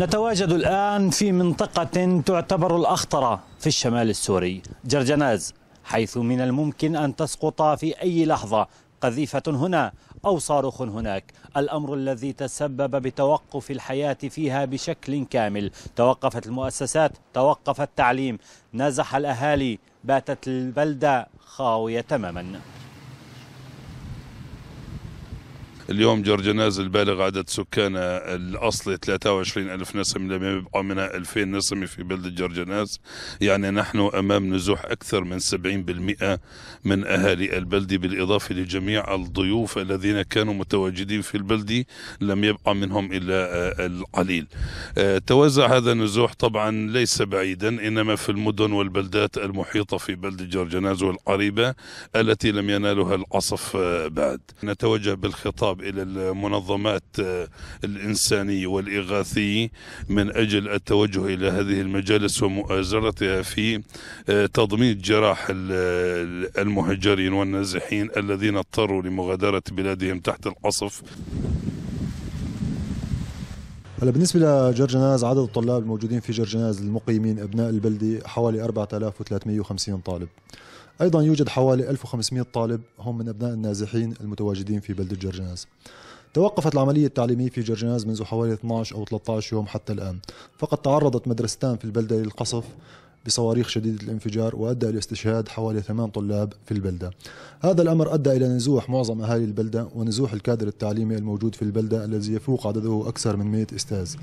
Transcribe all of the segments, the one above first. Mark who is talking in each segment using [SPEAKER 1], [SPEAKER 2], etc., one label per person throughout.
[SPEAKER 1] نتواجد الآن في منطقة تعتبر الأخطر في الشمال السوري جرجناز حيث من الممكن أن تسقط في أي لحظة قذيفة هنا أو صاروخ هناك الأمر الذي تسبب بتوقف الحياة فيها بشكل كامل توقفت المؤسسات توقف التعليم نزح الأهالي باتت البلدة خاوية تماما
[SPEAKER 2] اليوم جرجناز البالغ عدد سكانه الأصلي 23 ألف نسمة لم يبقى منها 2000 نسمة في بلدة جرجناز يعني نحن أمام نزوح أكثر من 70% من أهالي البلدة بالإضافة لجميع الضيوف الذين كانوا متواجدين في البلدة لم يبقى منهم إلا آه، القليل آه، توزع هذا النزوح طبعا ليس بعيدا إنما في المدن والبلدات المحيطة في بلدة جرجناز والقريبة التي لم ينالها العصف آه، بعد نتوجه بالخطاب الخطاب إلى المنظمات آه، الإنسانية والإغاثية من أجل التوجه إلى هذه المجالس ومؤازرتها في آه، تضمين جراح آه، المهجرين والنازحين الذين اضطروا لمغادرة بلادهم تحت القصف
[SPEAKER 3] هلا بالنسبة لجرجناز عدد الطلاب الموجودين في جرجناز المقيمين أبناء البلدة حوالي 4350 طالب أيضا يوجد حوالي 1500 طالب هم من أبناء النازحين المتواجدين في بلدة جرجناز توقفت العملية التعليمية في جرجناز منذ حوالي 12 أو 13 يوم حتى الآن فقد تعرضت مدرستان في البلدة للقصف بصواريخ شديدة الانفجار وأدى إلى استشهاد حوالي ثمان طلاب في البلدة هذا الأمر أدى إلى نزوح معظم أهالي البلدة ونزوح الكادر التعليمي الموجود في البلدة الذي يفوق عدده أكثر من 100 أستاذ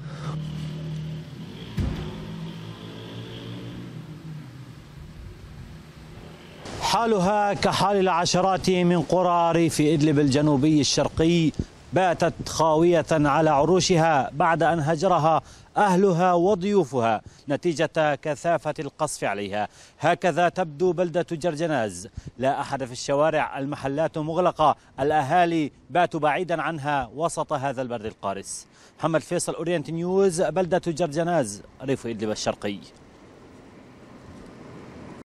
[SPEAKER 1] حالها كحال العشرات من قرى ريف إدلب الجنوبي الشرقي باتت خاوية على عروشها بعد أن هجرها أهلها وضيوفها نتيجة كثافة القصف عليها هكذا تبدو بلدة جرجناز لا أحد في الشوارع المحلات مغلقة الأهالي باتوا بعيدا عنها وسط هذا البرد القارس محمد فيصل أورينت نيوز بلدة جرجناز ريف إدلب الشرقي